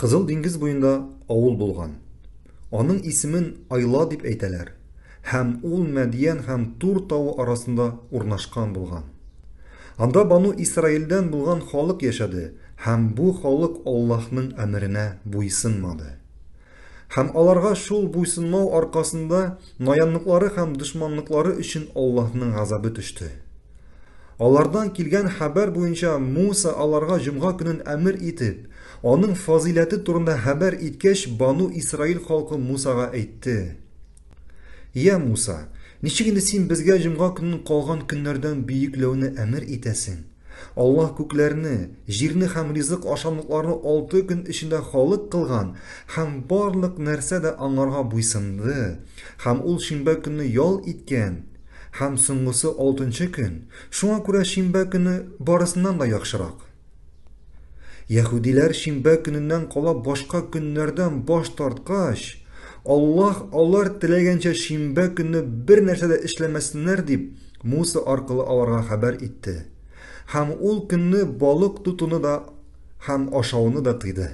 қызыл деңгіз бойында ауыл болған Оның есімін айла деп әйтәләр Хәм ол мәдиян һәм тур тауы арасында орнашқан болған анда бану исраилдән болған халық яшады һәм бұл халық аллаһның әміріне буйсынмады һәм аларға шул буйсынмау арқасында наянлыклары һәм дұшманлыклары үшін аллаһның ғазабы төшті алардан килгән хәбәр буенча муса аларға жұмға көнен әмір итеп оның фазиләті турында хәбәр иткәч бану исраил халқы мусаға әйтте иә муса ничек инде син безгә җомга көннең калган көннәрдән бөекләүне әмір итәсең Аллах күкләрне, җирне һәм ризык ашамлыкларны 6 көн ішіндә халык кылган һәм барлык нәрсә дә аңарга буйсынды һәм ул шимбә көнне ял иткән һәм соңгысы 6 көн. Шуңа күрә шимбә көне барысыннан да яхшырак. Яһудиләр шимбә көненнән қала башка көннәрдән баш тартқаш, Аллаһ алар теләгәнчә шимбә күні бер нәрсә дә деп, дип Муса аркылы аларга хәбәр итте. Һәм ул көнне балык тотуны да һәм ашауны да тыйды.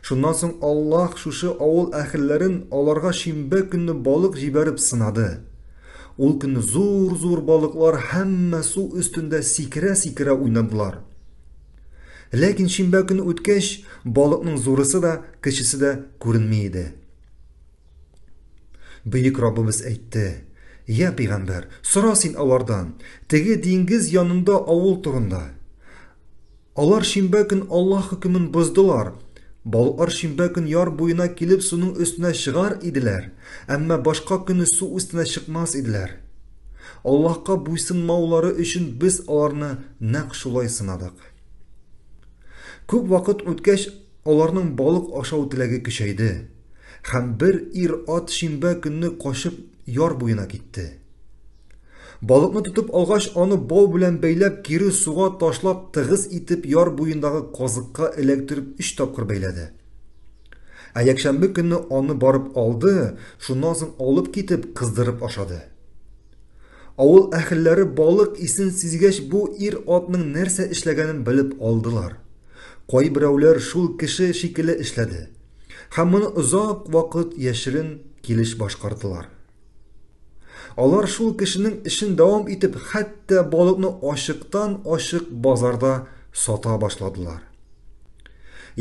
Шуннан соң Аллаһ шушы ауыл әһелләрен аларга шимбә көнне балық җибәреп сынады. Ул көнне зур-зур балыклар һәммә су өстендә сикерә-сикерә уйнадылар ләкин шимбә күне балықның балыкның зурысы да кешесе дә күренмей иде бөек раббыбыз әйтте йә пәйғәмбәр алардан теге диңгез янында ауыл турында алар шимбә көн алла хөкемен боздылар балыклар шимбә яр бойына килеп суның үстіне шығар иделәр әммә башқа күні су үстіне шықмас иделәр аллаһка буйсынмаулары үшін біз аларны нәкъ шулай сынадық ko'p vaqt o'tgach ularning baliq oshovdilarga kuchaydi ham bir ir ot shinba kunni qoshib yor bo'yina ketdi baliqni тутып olg'ach uni bov bilan baylab geri suvga tashlab tig'iz itib yor bo'yindagi qoziqqa ilaktirib uch topqir bayladi a yakshanba kuni onni borib oldi shundan so'ng olib ketib qizdirib oshadi ovul ahillari boliq isin sezgach bu ir otning narsa ishlaganini bilib oldilar қой біреулер шул кіші шикілі ішләді һәм мұны ұзақ вақыт яшірін келіш башқардылар алар шул кешенең ішін дәвам итеп хәтта балыкны ашықтан ашық базарда сата башладылар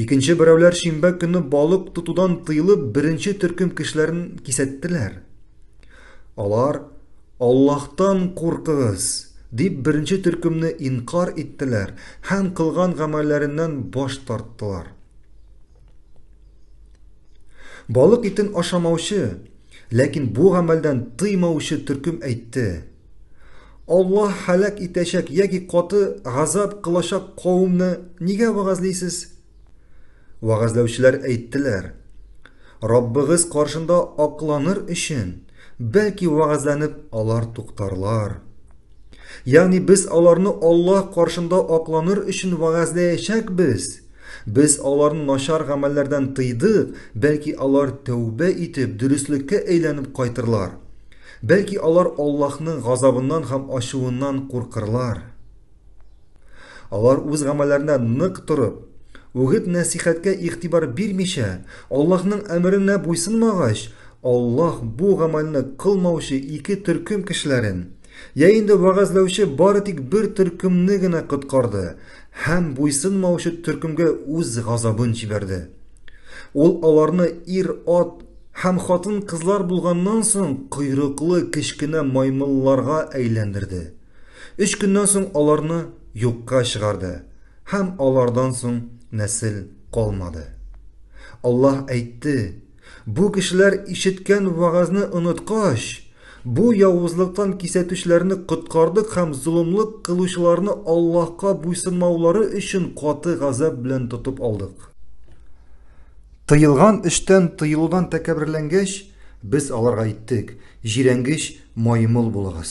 икенче берәүләр шимбә күні балық тотудан тыйылып бірінші түркім кішілерін кисәттеләр алар аллаһтан қорқығыз деп бірінші түркімні инқар иттеләр һәм қылған гамәлләреннән баш тарттылар. Балық итін ашамаушы, ләкин бу ғәмәлдән тыймаушы төркем әйтте. Алла һәләк итәчәк яки каты ғазап кылачак кавымны нигә вагызлыйсыз? Вагызлаучылар әйттеләр: Раббыгыз каршында акланыр өчен, бәлки вагызланып алар туктарлар. Яғни біз аларны Аллах қаршында ақланыр үшін вағазлаяшәк біз. Біз аларны нашар ғамәлләрдән тыйды, бәлки алар тәубә итеп, дөреслеккә әйләнеп кайтырлар. Бәлки алар Аллаһның ғазабынан һәм ашуыннан куркырлар. Алар үз гамәлләренә нык торып, үгет нәсихәткә иғтибар бирмичә, Аллаһның әмеренә буйсынмагач, Аллаһ бу гамәлне кылмаучы ике төркем кешеләрен Яйында вағазлаушы бары тик бір түркімнігіні құтқарды һәм бойсынмаушы түркімге өз ғазабын жіберді ол аларны ир ат һәм хатын қызлар болғаннан соң құйрықлы кішкене маймылларға әйләндірді үш күннен соң аларны юққа шығарды һәм алардан соң нәсіл қалмады аллаһ әйтті бұл кішілер ишеткән вағазны ұнытқаш Бұл яуызлықтан кесетушілеріні құтқардық, һәм зұлымлық кылучыларны Аллаһка буйсынмаулары үшін қаты газап белән алдық. алдык. Тыйылган эштән тыйылудан біз без айттық, әйттек: "Җирәнгеч маймыл